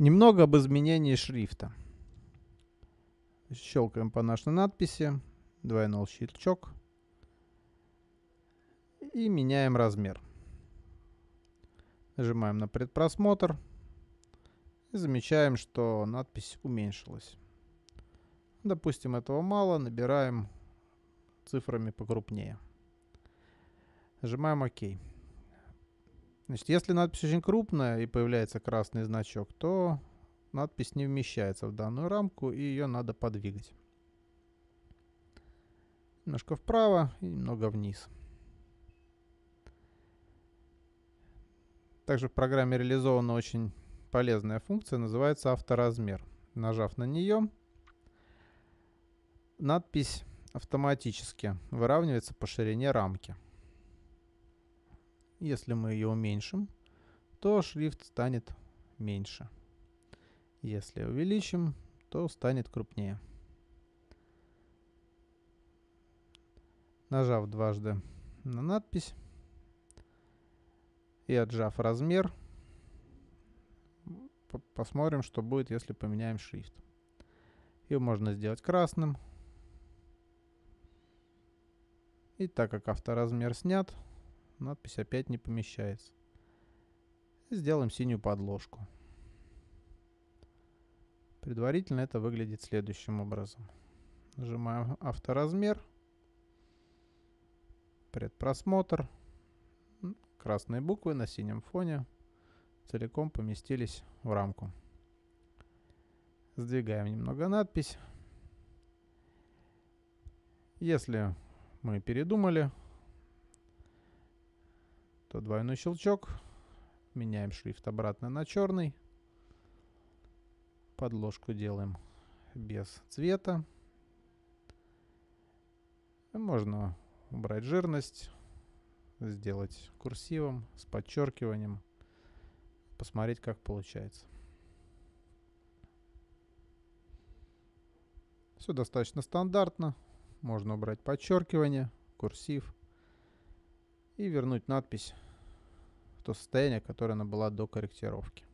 Немного об изменении шрифта. Щелкаем по нашей надписи. Двойной щелчок. И меняем размер. Нажимаем на предпросмотр. И замечаем, что надпись уменьшилась. Допустим, этого мало. Набираем цифрами покрупнее. Нажимаем ОК. OK. Значит, если надпись очень крупная и появляется красный значок, то надпись не вмещается в данную рамку и ее надо подвигать. Немножко вправо и немного вниз. Также в программе реализована очень полезная функция, называется авторазмер. Нажав на нее, надпись автоматически выравнивается по ширине рамки. Если мы ее уменьшим, то шрифт станет меньше. Если увеличим, то станет крупнее. Нажав дважды на надпись и отжав размер, посмотрим, что будет, если поменяем шрифт. Его можно сделать красным. И так как авторазмер снят, Надпись опять не помещается. Сделаем синюю подложку. Предварительно это выглядит следующим образом. Нажимаем авторазмер. Предпросмотр. Красные буквы на синем фоне целиком поместились в рамку. Сдвигаем немного надпись. Если мы передумали, то двойной щелчок. Меняем шрифт обратно на черный. Подложку делаем без цвета. Можно убрать жирность, сделать курсивом с подчеркиванием, посмотреть, как получается. Все достаточно стандартно. Можно убрать подчеркивание, курсив – и вернуть надпись в то состояние, которое она была до корректировки.